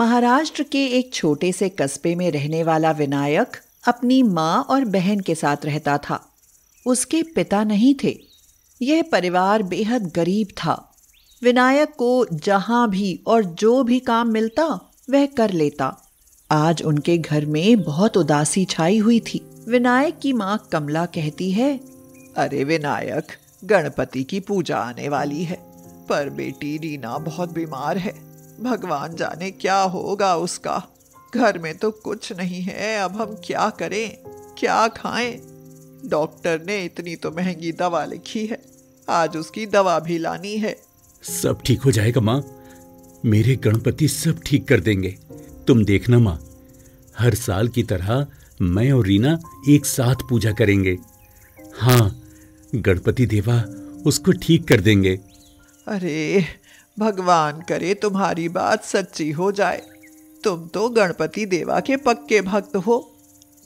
महाराष्ट्र के एक छोटे से कस्बे में रहने वाला विनायक अपनी माँ और बहन के साथ रहता था उसके पिता नहीं थे यह परिवार बेहद गरीब था विनायक को जहाँ भी और जो भी काम मिलता वह कर लेता आज उनके घर में बहुत उदासी छाई हुई थी विनायक की माँ कमला कहती है अरे विनायक गणपति की पूजा आने वाली है पर बेटी रीना बहुत बीमार है भगवान जाने क्या होगा उसका घर में तो कुछ नहीं है अब हम क्या करें क्या खाएं डॉक्टर ने इतनी तो महंगी दवा लिखी है आज उसकी दवा भी लानी है सब ठीक हो जाएगा माँ मेरे गणपति सब ठीक कर देंगे तुम देखना माँ हर साल की तरह मैं और रीना एक साथ पूजा करेंगे हाँ गणपति देवा उसको ठीक कर देंगे अरे भगवान करे तुम्हारी बात सच्ची हो जाए तुम तो गणपति देवा के पक्के भक्त हो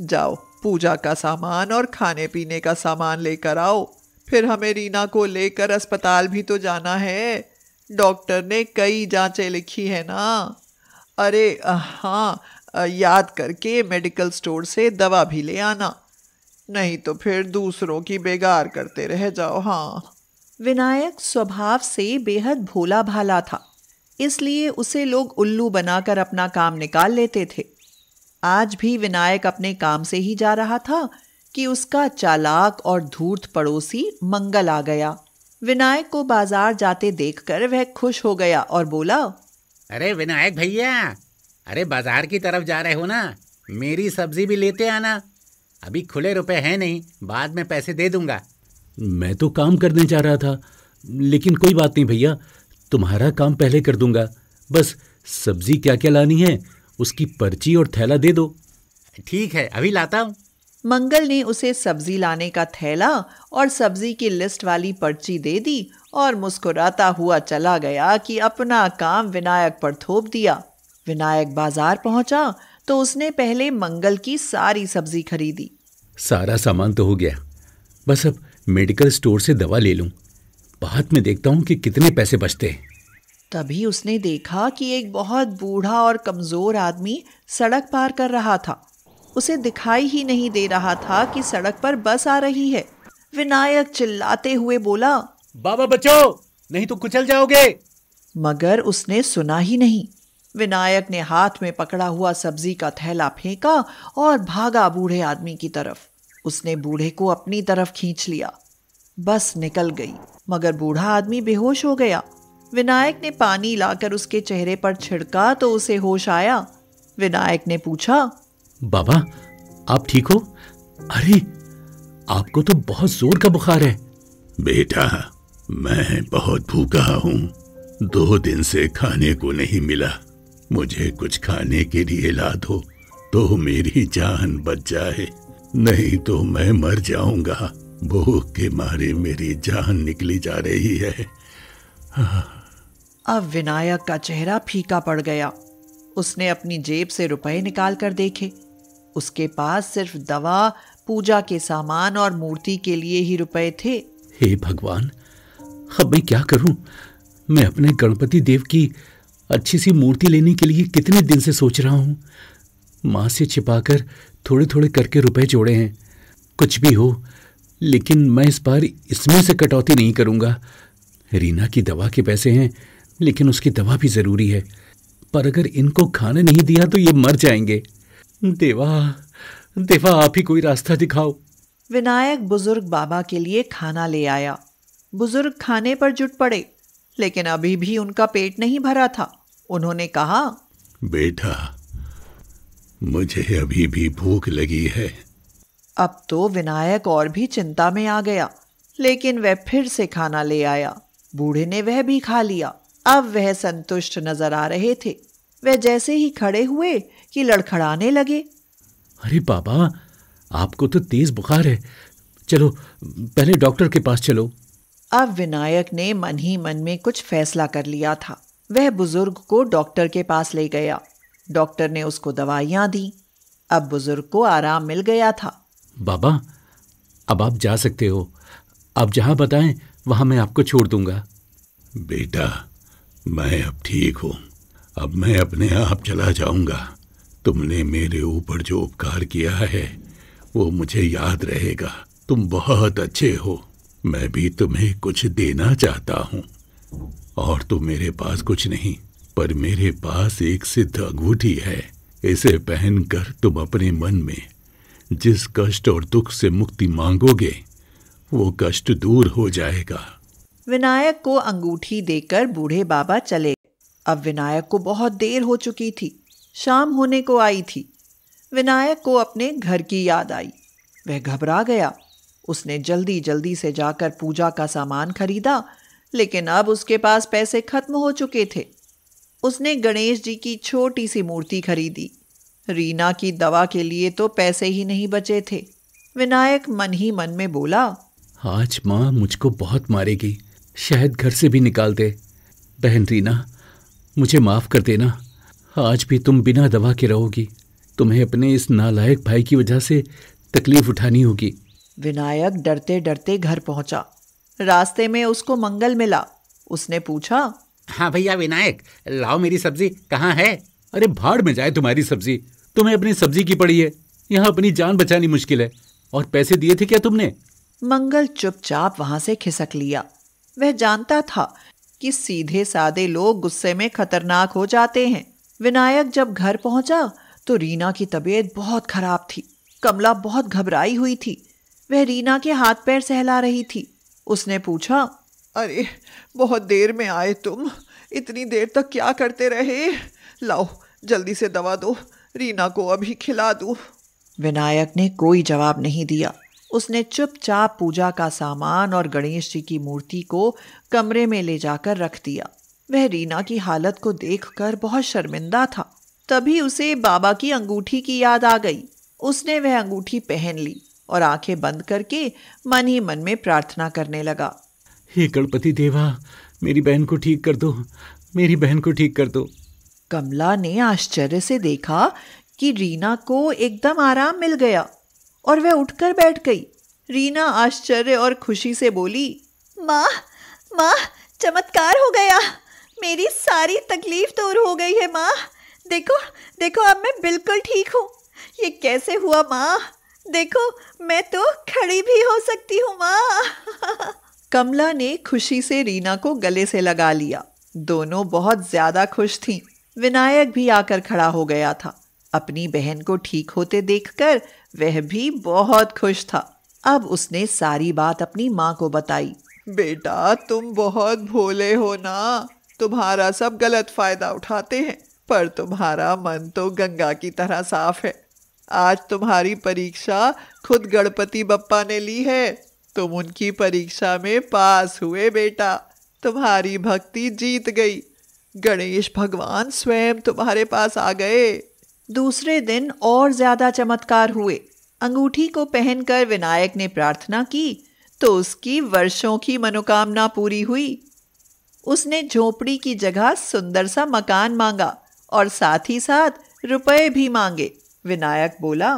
जाओ पूजा का सामान और खाने पीने का सामान लेकर आओ फिर हमें रीना को लेकर अस्पताल भी तो जाना है डॉक्टर ने कई जांचें लिखी है ना अरे हाँ याद करके मेडिकल स्टोर से दवा भी ले आना नहीं तो फिर दूसरों की बेगार करते रह जाओ हाँ विनायक स्वभाव से बेहद भोला भाला था इसलिए उसे लोग उल्लू बनाकर अपना काम निकाल लेते थे आज भी विनायक अपने काम से ही जा रहा था कि उसका चालाक और धूर्त पड़ोसी मंगल आ गया विनायक को बाजार जाते देखकर वह खुश हो गया और बोला अरे विनायक भैया अरे बाजार की तरफ जा रहे हो ना मेरी सब्जी भी लेते आना अभी खुले रुपए हैं नहीं बाद में पैसे दे दूंगा मैं तो काम करने जा रहा था लेकिन कोई बात नहीं भैया तुम्हारा काम पहले कर दूंगा बस सब्जी क्या क्या लानी है उसकी पर्ची और थैला दे दो ठीक है अभी लाता हूँ मंगल ने उसे सब्जी लाने का थैला और सब्जी की लिस्ट वाली पर्ची दे दी और मुस्कुराता हुआ चला गया कि अपना काम विनायक पर थोप दिया विनायक बाजार पहुंचा तो उसने पहले मंगल की सारी सब्जी खरीदी सारा सामान तो हो गया बस अब मेडिकल स्टोर से दवा ले लूं। बाद में देखता हूँ कि कितने पैसे बचते हैं तभी उसने देखा कि एक बहुत बूढ़ा और कमज़ोर आदमी सड़क पार कर रहा था उसे दिखाई ही नहीं दे रहा था कि सड़क पर बस आ रही है विनायक चिल्लाते हुए बोला बाबा बचो नहीं तो कुचल जाओगे मगर उसने सुना ही नहीं विनायक ने हाथ में पकड़ा हुआ सब्जी का थैला फेंका और भागा बूढ़े आदमी की तरफ उसने बूढ़े को अपनी तरफ खींच लिया बस निकल गई मगर बूढ़ा आदमी बेहोश हो गया विनायक ने पानी लाकर उसके चेहरे पर छिड़का तो उसे होश आया विनायक ने पूछा बाबा आप ठीक हो अरे आपको तो बहुत जोर का बुखार है बेटा मैं बहुत भूखा हूँ दो दिन से खाने को नहीं मिला मुझे कुछ खाने के लिए ला दो तो मेरी जान बच जाए नहीं तो मैं मर जाऊंगा भूख के मारे मेरी जान निकली जा रही है अब विनायक का चेहरा फीका पड़ गया उसने अपनी जेब से रुपए निकाल कर देखे उसके पास सिर्फ दवा पूजा के सामान और मूर्ति के लिए ही रुपए थे हे भगवान अब मैं क्या करूं मैं अपने गणपति देव की अच्छी सी मूर्ति लेने के लिए कितने दिन से सोच रहा हूं माँ से छिपाकर थोड़े थोड़े करके रुपए जोड़े हैं कुछ भी हो लेकिन मैं इस बार इसमें से कटौती नहीं करूँगा रीना की दवा के पैसे हैं लेकिन उसकी दवा भी ज़रूरी है पर अगर इनको खाना नहीं दिया तो ये मर जाएंगे देवा देवा आप ही कोई रास्ता दिखाओ विनायक बुजुर्ग बाबा के लिए खाना ले आया बुजुर्ग खाने पर जुट पड़े लेकिन अभी भी उनका पेट नहीं भरा था उन्होंने कहा बेटा मुझे अभी भी भूख लगी है अब तो विनायक और भी चिंता में आ गया लेकिन वह फिर से खाना ले आया बूढ़े ने वह भी खा लिया अब वह संतुष्ट नजर आ रहे थे वह जैसे ही खड़े हुए कि लड़खड़ाने लगे अरे बाबा आपको तो तेज बुखार है चलो पहले डॉक्टर के पास चलो अब विनायक ने मन ही मन में कुछ फैसला कर लिया था वह बुजुर्ग को डॉक्टर के पास ले गया डॉक्टर ने उसको दवाइयाँ दी अब बुजुर्ग को आराम मिल गया था बाबा अब आप जा सकते हो आप जहाँ बताएं वहाँ मैं आपको छोड़ दूंगा बेटा मैं अब ठीक हूँ अब मैं अपने आप चला जाऊंगा तुमने मेरे ऊपर जो उपकार किया है वो मुझे याद रहेगा तुम बहुत अच्छे हो मैं भी तुम्हें कुछ देना चाहता हूँ और तुम मेरे पास कुछ नहीं पर मेरे पास एक सिद्ध अंगूठी है इसे पहनकर तुम अपने मन में जिस कष्ट और दुख से मुक्ति मांगोगे वो कष्ट दूर हो जाएगा विनायक को अंगूठी देकर बूढ़े बाबा चले अब विनायक को बहुत देर हो चुकी थी शाम होने को आई थी विनायक को अपने घर की याद आई वह घबरा गया उसने जल्दी जल्दी से जाकर पूजा का सामान खरीदा लेकिन अब उसके पास पैसे खत्म हो चुके थे उसने गणेश जी की छोटी सी मूर्ति खरीदी रीना की दवा के लिए तो पैसे ही नहीं बचे थे विनायक मन ही मन में बोला आज माँ मुझको बहुत मारेगी शायद घर से भी निकाल दे बहन रीना मुझे माफ कर देना आज भी तुम बिना दवा के रहोगी तुम्हें अपने इस नालायक भाई की वजह से तकलीफ उठानी होगी विनायक डरते डरते घर पहुंचा रास्ते में उसको मंगल मिला उसने पूछा हाँ भैया विनायक लाओ मेरी सब्जी कहाँ है अरे भाड़ में जाए तुम्हारी सब्जी तुम्हें अपनी सब्जी की पड़ी है यहाँ अपनी जान बचानी मुश्किल है और पैसे दिए थे क्या तुमने मंगल चुपचाप वहां से खिसक लिया वह जानता था कि सीधे सादे लोग गुस्से में खतरनाक हो जाते हैं विनायक जब घर पहुंचा तो रीना की तबीयत बहुत खराब थी कमला बहुत घबराई हुई थी वह रीना के हाथ पैर सहला रही थी उसने पूछा अरे बहुत देर में आए तुम इतनी देर तक क्या करते रहे लाओ जल्दी से दवा दो रीना को अभी खिला दो विनायक ने कोई जवाब नहीं दिया उसने चुपचाप पूजा का सामान और गणेश जी की मूर्ति को कमरे में ले जाकर रख दिया वह रीना की हालत को देखकर बहुत शर्मिंदा था तभी उसे बाबा की अंगूठी की याद आ गई उसने वह अंगूठी पहन ली और आंखें बंद करके मन ही मन में प्रार्थना करने लगा हे गणपति देवा मेरी बहन को ठीक कर दो मेरी बहन को ठीक कर दो कमला ने आश्चर्य से देखा कि रीना को एकदम आराम मिल गया और वह उठकर बैठ गई रीना आश्चर्य और खुशी से बोली माँ माँ चमत्कार हो गया मेरी सारी तकलीफ दूर हो गई है माँ देखो देखो अब मैं बिल्कुल ठीक हूँ ये कैसे हुआ माँ देखो मैं तो खड़ी भी हो सकती हूँ माँ कमला ने खुशी से रीना को गले से लगा लिया दोनों बहुत ज़्यादा खुश थीं विनायक भी आकर खड़ा हो गया था अपनी बहन को ठीक होते देखकर वह भी बहुत खुश था अब उसने सारी बात अपनी माँ को बताई बेटा तुम बहुत भोले हो ना तुम्हारा सब गलत फायदा उठाते हैं पर तुम्हारा मन तो गंगा की तरह साफ है आज तुम्हारी परीक्षा खुद गणपति बप्पा ने ली है तुम उनकी परीक्षा में पास हुए बेटा तुम्हारी भक्ति जीत गई गणेश भगवान स्वयं तुम्हारे पास आ गए दूसरे दिन और ज्यादा चमत्कार हुए अंगूठी को पहनकर विनायक ने प्रार्थना की तो उसकी वर्षों की मनोकामना पूरी हुई उसने झोपड़ी की जगह सुंदर सा मकान मांगा और साथ ही साथ रुपए भी मांगे विनायक बोला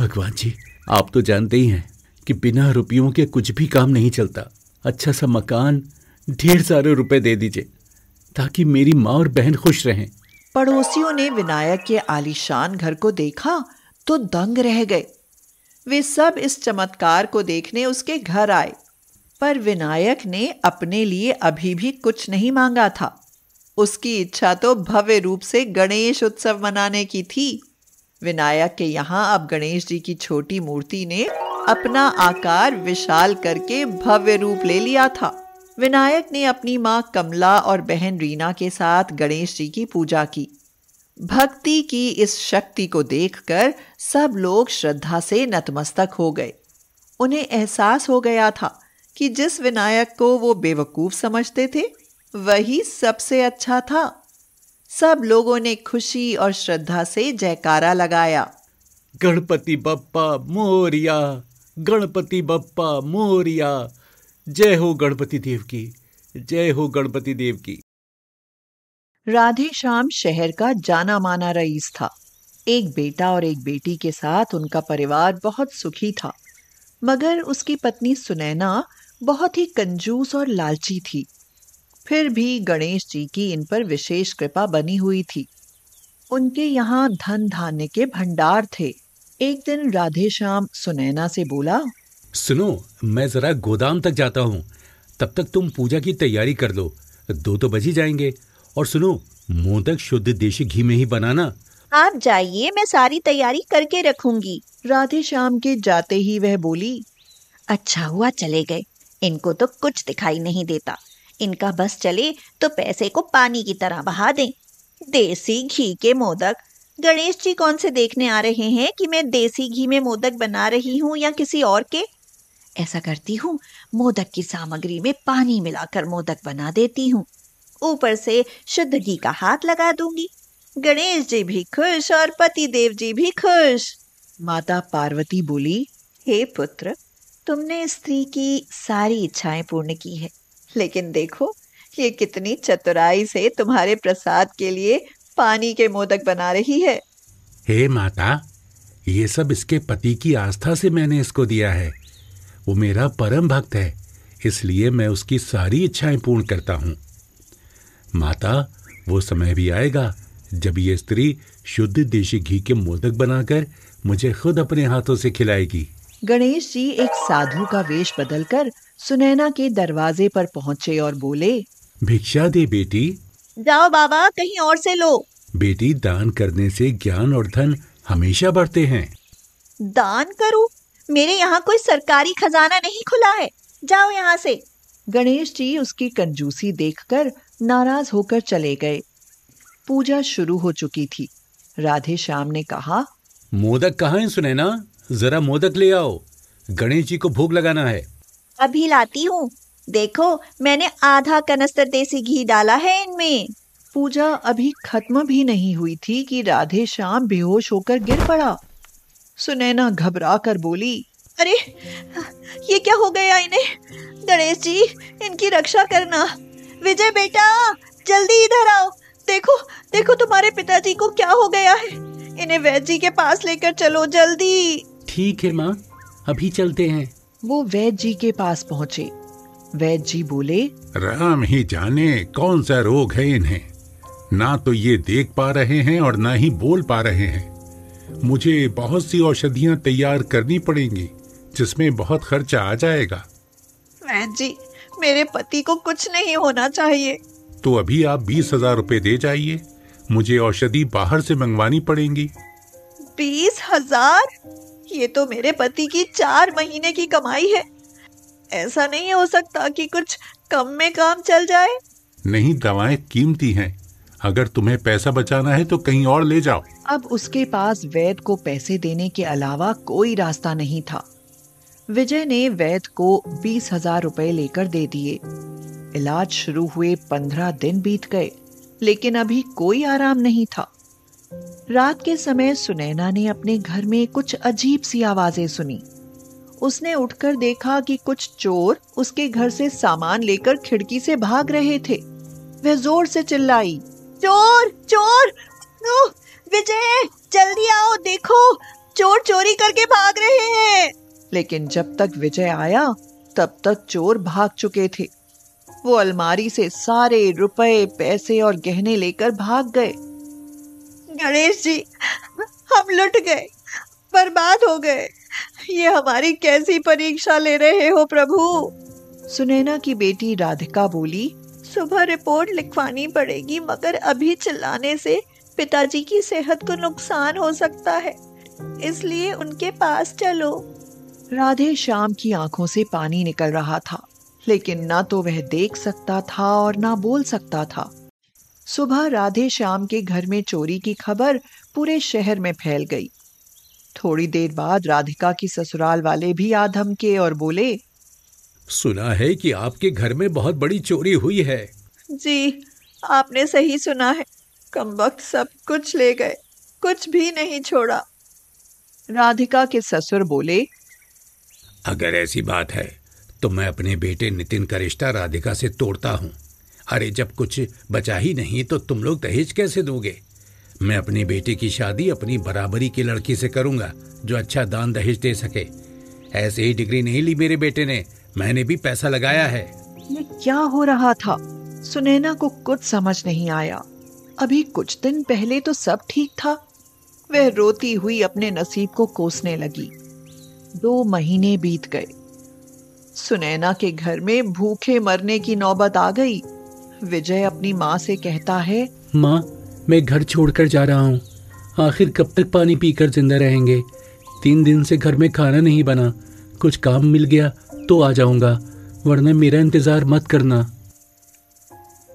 भगवान जी आप तो जानते ही हैं कि बिना रुपयों के कुछ भी काम नहीं चलता अच्छा सा मकान ढेर सारे रुपए दे दीजिए ताकि मेरी माँ और बहन खुश रहें पड़ोसियों ने विनायक के आलीशान घर को देखा तो दंग रह गए वे सब इस चमत्कार को देखने उसके घर आए पर विनायक ने अपने लिए अभी भी कुछ नहीं मांगा था उसकी इच्छा तो भव्य रूप से गणेश उत्सव मनाने की थी विनायक के यहाँ अब गणेश जी की छोटी मूर्ति ने अपना आकार विशाल करके भव्य रूप ले लिया था विनायक ने अपनी माँ कमला और बहन रीना के साथ गणेश जी की पूजा की भक्ति की इस शक्ति को देखकर सब लोग श्रद्धा से नतमस्तक हो गए उन्हें एहसास हो गया था कि जिस विनायक को वो बेवकूफ़ समझते थे वही सबसे अच्छा था सब लोगों ने खुशी और श्रद्धा से जयकारा लगाया गणपति बप्पा मोरिया गणपति बप्पा मोरिया जय हो गणपति देव की जय हो गणपति देव की राधे श्याम शहर का जाना माना रईस था एक बेटा और एक बेटी के साथ उनका परिवार बहुत सुखी था मगर उसकी पत्नी सुनैना बहुत ही कंजूस और लालची थी फिर भी गणेश जी की इन पर विशेष कृपा बनी हुई थी उनके यहाँ धन धान्य के भंडार थे एक दिन राधे श्याम सुनैना से बोला सुनो मैं जरा गोदाम तक जाता हूँ तब तक तुम पूजा की तैयारी कर लो दो तो बजी जाएंगे और सुनो मोदक शुद्ध देशी घी में ही बनाना आप जाइए मैं सारी तैयारी करके रखूंगी राधे श्याम के जाते ही वह बोली अच्छा हुआ चले गए इनको तो कुछ दिखाई नहीं देता इनका बस चले तो पैसे को पानी की तरह बहा दें देसी घी के मोदक गणेश जी कौन से देखने आ रहे हैं कि मैं देसी घी में मोदक बना रही हूँ या किसी और के ऐसा करती हूँ मोदक की सामग्री में पानी मिलाकर मोदक बना देती हूँ ऊपर से शुद्ध घी का हाथ लगा दूंगी गणेश जी भी खुश और पति देव जी भी खुश माता पार्वती बोली हे पुत्र तुमने स्त्री की सारी इच्छाएं पूर्ण की है लेकिन देखो ये कितनी चतुराई से तुम्हारे प्रसाद के लिए पानी के मोदक बना रही है हे माता ये सब इसके पति की आस्था से मैंने इसको दिया है वो मेरा परम भक्त है इसलिए मैं उसकी सारी इच्छाएं पूर्ण करता हूँ माता वो समय भी आएगा जब ये स्त्री शुद्ध देशी घी के मोदक बनाकर मुझे खुद अपने हाथों से खिलाएगी गणेश जी एक साधु का वेश बदलकर सुनैना के दरवाजे पर पहुँचे और बोले भिक्षा दे बेटी जाओ बाबा कहीं और से लो बेटी दान करने से ज्ञान और धन हमेशा बढ़ते हैं दान करो मेरे यहाँ कोई सरकारी खजाना नहीं खुला है जाओ यहाँ से गणेश जी उसकी कंजूसी देखकर नाराज होकर चले गए पूजा शुरू हो चुकी थी राधे श्याम ने कहा मोदक कहाँ है सुनैना जरा मोदक ले आओ गणेश जी को भोग लगाना है अभी लाती हूँ देखो मैंने आधा कनस्तर देसी घी डाला है इनमें पूजा अभी खत्म भी नहीं हुई थी कि राधे श्याम बेहोश होकर गिर पड़ा सुनैना घबरा कर बोली अरे ये क्या हो गया इन्हें गणेश जी इनकी रक्षा करना विजय बेटा जल्दी इधर आओ देखो देखो तुम्हारे पिताजी को क्या हो गया है इन्हें वैद्य जी के पास लेकर चलो जल्दी ठीक है माँ अभी चलते हैं वो वैद जी के पास पहुँचे वैद जी बोले राम ही जाने कौन सा रोग है इन्हें ना तो ये देख पा रहे हैं और ना ही बोल पा रहे हैं मुझे बहुत सी औषधियाँ तैयार करनी पड़ेंगी जिसमें बहुत खर्चा आ जाएगा वैद जी मेरे पति को कुछ नहीं होना चाहिए तो अभी आप बीस हजार रूपए दे जाइए मुझे औषधि बाहर से मंगवानी पड़ेंगी बीस हजार ये तो मेरे पति की चार महीने की कमाई है ऐसा नहीं हो सकता कि कुछ कम में काम चल जाए नहीं दवाएं कीमती हैं अगर तुम्हें पैसा बचाना है तो कहीं और ले जाओ अब उसके पास वैद को पैसे देने के अलावा कोई रास्ता नहीं था विजय ने वैद को बीस हजार रूपए लेकर दे दिए इलाज शुरू हुए पंद्रह दिन बीत गए लेकिन अभी कोई आराम नहीं था रात के समय सुनैना ने अपने घर में कुछ अजीब सी आवाजें सुनी उसने उठकर देखा कि कुछ चोर उसके घर से सामान लेकर खिड़की से भाग रहे थे वह जोर से चिल्लाई चोर चोर विजय जल्दी आओ देखो चोर चोरी करके भाग रहे हैं लेकिन जब तक विजय आया तब तक चोर भाग चुके थे वो अलमारी से सारे रुपए पैसे और गहने लेकर भाग गए गणेश जी हम लुट गए बर्बाद हो गए ये हमारी कैसी परीक्षा ले रहे हो प्रभु सुनैना की बेटी राधिका बोली सुबह रिपोर्ट लिखवानी पड़ेगी मगर अभी चिल्लाने से पिताजी की सेहत को नुकसान हो सकता है इसलिए उनके पास चलो राधे शाम की आंखों से पानी निकल रहा था लेकिन ना तो वह देख सकता था और ना बोल सकता था सुबह राधे श्याम के घर में चोरी की खबर पूरे शहर में फैल गई थोड़ी देर बाद राधिका की ससुराल वाले भी आ धमके और बोले सुना है कि आपके घर में बहुत बड़ी चोरी हुई है जी आपने सही सुना है कम वक्त सब कुछ ले गए कुछ भी नहीं छोड़ा राधिका के ससुर बोले अगर ऐसी बात है तो मैं अपने बेटे नितिन का रिश्ता राधिका से तोड़ता हूँ अरे जब कुछ बचा ही नहीं तो तुम लोग दहेज कैसे दोगे मैं अपनी बेटी की शादी अपनी बराबरी की लड़की से करूंगा जो अच्छा दान दहेज दे सके ऐसे ही डिग्री नहीं ली मेरे बेटे ने मैंने भी पैसा लगाया है ये क्या हो रहा था सुनैना को कुछ समझ नहीं आया अभी कुछ दिन पहले तो सब ठीक था वह रोती हुई अपने नसीब को कोसने लगी दो महीने बीत गए सुनैना के घर में भूखे मरने की नौबत आ गई विजय अपनी माँ से कहता है माँ मैं घर छोड़कर जा रहा हूँ आखिर कब तक पानी पीकर जिंदा रहेंगे तीन दिन से घर में खाना नहीं बना कुछ काम मिल गया तो आ जाऊंगा वरना मेरा इंतजार मत करना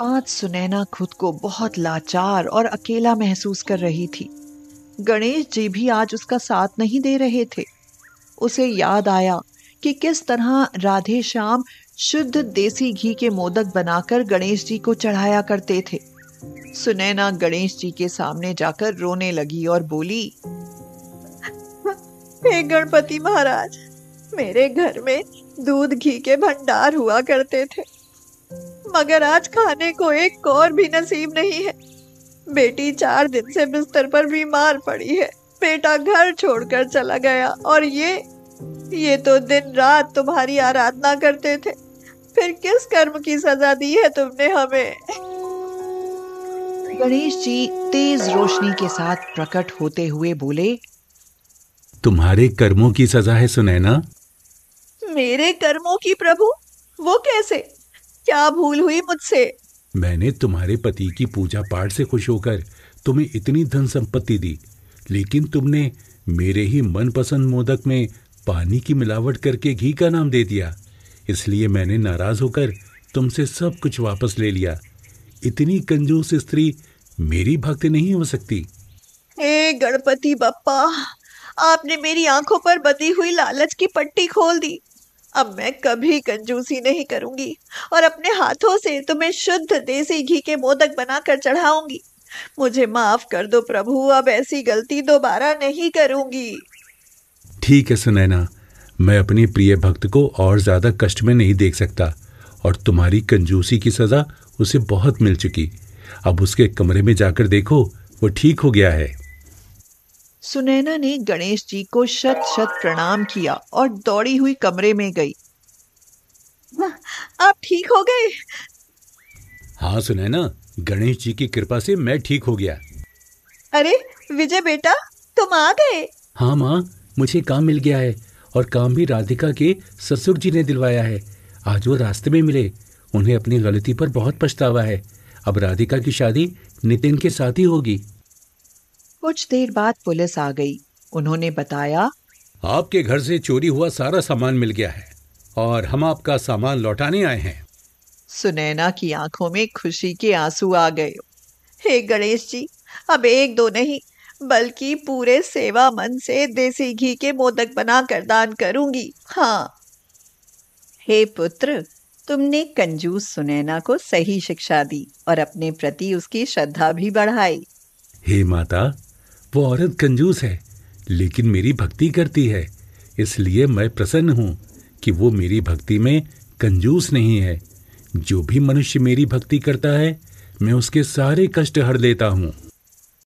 आज सुनैना खुद को बहुत लाचार और अकेला महसूस कर रही थी गणेश जी भी आज उसका साथ नहीं दे रहे थे उसे याद आया कि किस तरह राधे श्याम शुद्ध देसी घी के मोदक बनाकर गणेश जी को चढ़ाया करते थे सुनैना गणेश जी के सामने जाकर रोने लगी और बोली हे गणपति महाराज मेरे घर में दूध घी के भंडार हुआ करते थे मगर आज खाने को एक और भी नसीब नहीं है बेटी चार दिन से बिस्तर पर बीमार पड़ी है बेटा घर छोड़कर चला गया और ये ये तो दिन रात तुम्हारी आराधना करते थे फिर किस कर्म की सजा दी है तुमने हमें गणेश जी तेज रोशनी के साथ प्रकट होते हुए बोले तुम्हारे कर्मों की सजा है सुनैना मेरे कर्मों की प्रभु वो कैसे क्या भूल हुई मुझसे मैंने तुम्हारे पति की पूजा पाठ से खुश होकर तुम्हें इतनी धन संपत्ति दी लेकिन तुमने मेरे ही मनपसंद मोदक में पानी की मिलावट करके घी का नाम दे दिया इसलिए मैंने नाराज होकर तुमसे सब कुछ वापस ले लिया इतनी कंजूस स्त्री मेरी भक्ति नहीं हो सकती ए गणपति बप्पा आपने मेरी आंखों पर बदी हुई लालच की पट्टी खोल दी अब मैं कभी कंजूसी नहीं करूंगी और अपने हाथों से तुम्हें शुद्ध देसी घी के मोदक बनाकर चढ़ाऊंगी मुझे माफ कर दो प्रभु अब ऐसी गलती दोबारा नहीं करूंगी ठीक है सुनैना मैं अपने प्रिय भक्त को और ज्यादा कष्ट में नहीं देख सकता और तुम्हारी कंजूसी की सजा उसे बहुत मिल चुकी अब उसके कमरे में जाकर देखो वो ठीक हो गया है सुनैना ने गणेश जी को शत शत प्रणाम किया और दौड़ी हुई कमरे में गई आप ठीक हो गए हाँ सुनैना गणेश जी की कृपा से मैं ठीक हो गया अरे विजय बेटा तुम आ गए हाँ माँ मुझे काम मिल गया है और काम भी राधिका के ससुर जी ने दिलवाया है आज वो रास्ते में मिले उन्हें अपनी गलती पर बहुत पछतावा है अब राधिका की शादी नितिन के साथ ही होगी कुछ देर बाद पुलिस आ गई उन्होंने बताया आपके घर से चोरी हुआ सारा सामान मिल गया है और हम आपका सामान लौटाने आए हैं सुनैना की आंखों में खुशी के आंसू आ गए हे गणेश जी अब एक दो नहीं बल्कि पूरे सेवा मन से देसी घी के मोदक बनाकर दान करूंगी हाँ हे पुत्र तुमने कंजूस सुनैना को सही शिक्षा दी और अपने प्रति उसकी श्रद्धा भी बढ़ाई हे माता वो औरत कंजूस है लेकिन मेरी भक्ति करती है इसलिए मैं प्रसन्न हूँ कि वो मेरी भक्ति में कंजूस नहीं है जो भी मनुष्य मेरी भक्ति करता है मैं उसके सारे कष्ट हर लेता हूँ